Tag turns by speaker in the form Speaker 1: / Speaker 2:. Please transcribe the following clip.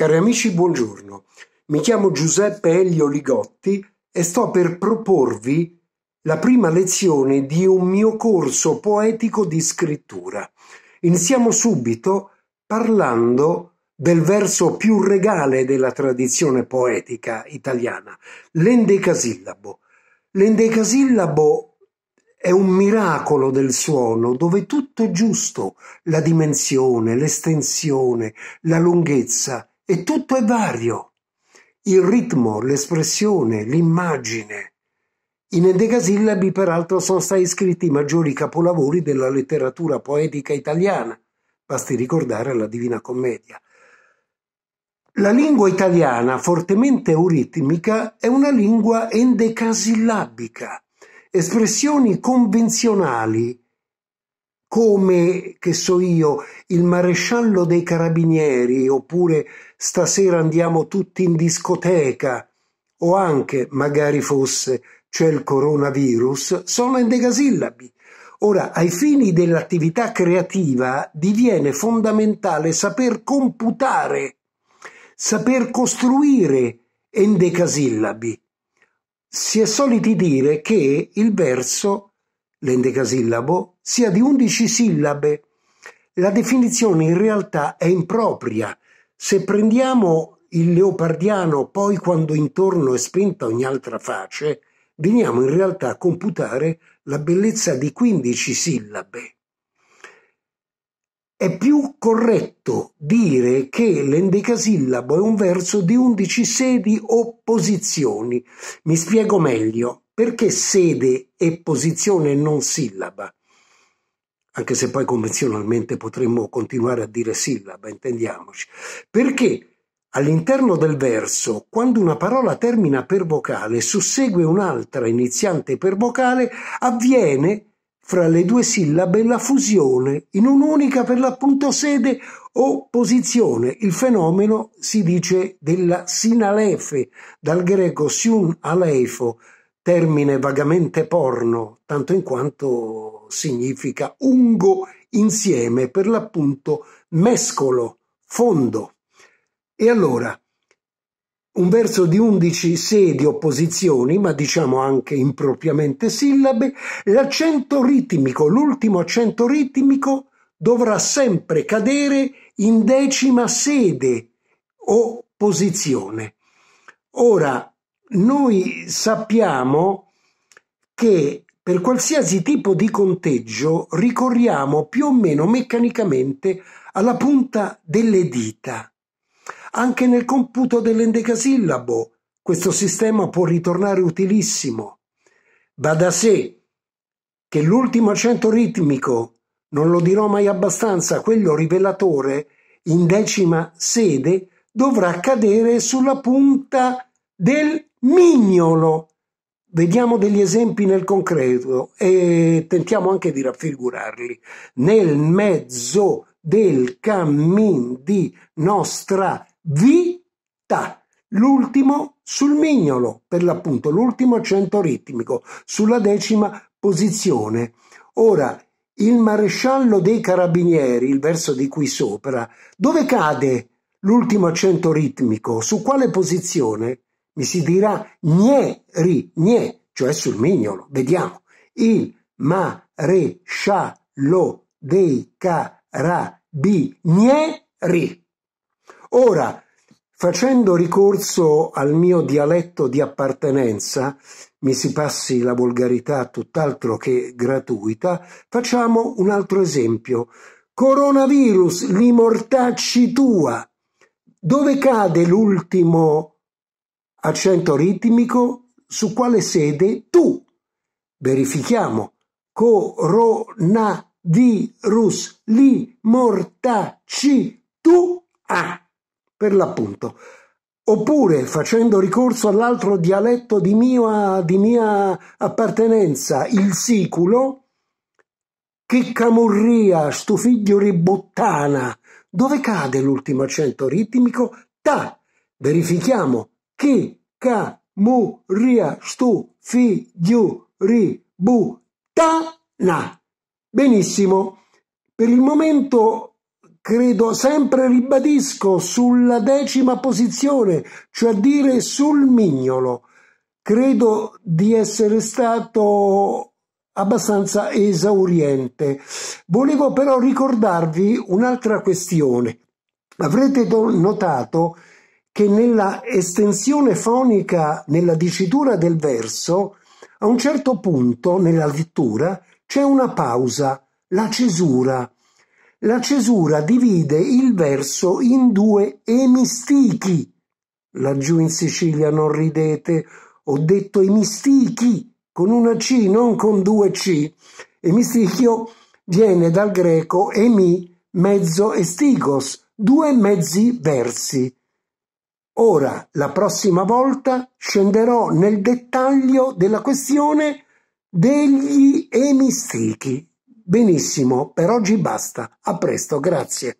Speaker 1: Cari amici, buongiorno. Mi chiamo Giuseppe Elio Ligotti e sto per proporvi la prima lezione di un mio corso poetico di scrittura. Iniziamo subito parlando del verso più regale della tradizione poetica italiana, l'endecasillabo. L'endecasillabo è un miracolo del suono dove tutto è giusto, la dimensione, l'estensione, la lunghezza, e tutto è vario. Il ritmo, l'espressione, l'immagine. In endecasillabi, peraltro, sono stati scritti i maggiori capolavori della letteratura poetica italiana, basti ricordare la Divina Commedia. La lingua italiana, fortemente euritmica, è una lingua endecasillabica. Espressioni convenzionali come, che so io, il maresciallo dei carabinieri, oppure stasera andiamo tutti in discoteca, o anche, magari fosse, c'è il coronavirus, sono endecasillabi. Ora, ai fini dell'attività creativa diviene fondamentale saper computare, saper costruire endecasillabi. Si è soliti dire che il verso, l'endecasillabo, sia di undici sillabe. La definizione in realtà è impropria. Se prendiamo il leopardiano poi quando intorno è spenta ogni altra face, veniamo in realtà a computare la bellezza di 15 sillabe. È più corretto dire che l'endecasillabo è un verso di 11 sedi o posizioni. Mi spiego meglio. Perché sede e posizione non sillaba? anche se poi convenzionalmente potremmo continuare a dire sillaba, intendiamoci, perché All'interno del verso, quando una parola termina per vocale e sussegue un'altra iniziante per vocale, avviene fra le due sillabe la fusione in un'unica per l'appunto sede o posizione. Il fenomeno si dice della sinalefe, dal greco siun aleifo, termine vagamente porno, tanto in quanto significa ungo insieme, per l'appunto mescolo, fondo. E allora, un verso di undici sedi opposizioni, ma diciamo anche impropriamente sillabe, l'accento ritmico, l'ultimo accento ritmico dovrà sempre cadere in decima sede o posizione. Ora, noi sappiamo che per qualsiasi tipo di conteggio ricorriamo più o meno meccanicamente alla punta delle dita. Anche nel computo dell'endecasillabo questo sistema può ritornare utilissimo. Va da sé che l'ultimo accento ritmico, non lo dirò mai abbastanza, quello rivelatore, in decima sede, dovrà cadere sulla punta delle dita del mignolo. Vediamo degli esempi nel concreto e tentiamo anche di raffigurarli. Nel mezzo del cammin di nostra vita. L'ultimo sul mignolo, per l'appunto, l'ultimo accento ritmico, sulla decima posizione. Ora, il maresciallo dei carabinieri, il verso di qui sopra, dove cade l'ultimo accento ritmico? Su quale posizione? mi si dirà nieri, nie, cioè sul mignolo. Vediamo. Il maresciallo dei carabinieri. Ora, facendo ricorso al mio dialetto di appartenenza, mi si passi la volgarità tutt'altro che gratuita, facciamo un altro esempio. Coronavirus, l'immortacci tua. Dove cade l'ultimo accento ritmico su quale sede tu. Verifichiamo. Coronavirus li mortaci tu a per l'appunto. Oppure facendo ricorso all'altro dialetto di mia, di mia appartenenza, il siculo, che camurria, sto figlio ributtana. Dove cade l'ultimo accento ritmico? Ta. Verifichiamo chi, ca, mu, ria, stu, fi, giu, ri, bu, ta, na. Benissimo. Per il momento credo sempre ribadisco sulla decima posizione, cioè dire sul mignolo. Credo di essere stato abbastanza esauriente. Volevo però ricordarvi un'altra questione. Avrete notato che che nella estensione fonica, nella dicitura del verso, a un certo punto nella lettura c'è una pausa, la cesura. La cesura divide il verso in due emistichi. Laggiù in Sicilia non ridete, ho detto emistichi con una C, non con due C. Emistichio viene dal greco emi, mezzo estigos, due mezzi versi. Ora, la prossima volta, scenderò nel dettaglio della questione degli emistichi. Benissimo, per oggi basta. A presto, grazie.